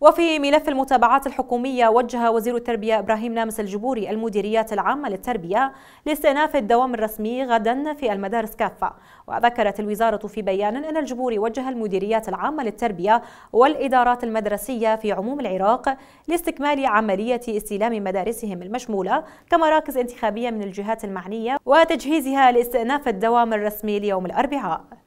وفي ملف المتابعات الحكومية وجه وزير التربية إبراهيم نامس الجبوري المديريات العامة للتربية لاستئناف الدوام الرسمي غدا في المدارس كافة وذكرت الوزارة في بيان أن الجبوري وجه المديريات العامة للتربية والإدارات المدرسية في عموم العراق لاستكمال عملية استلام مدارسهم المشمولة كمراكز انتخابية من الجهات المعنية وتجهيزها لاستئناف الدوام الرسمي ليوم الأربعاء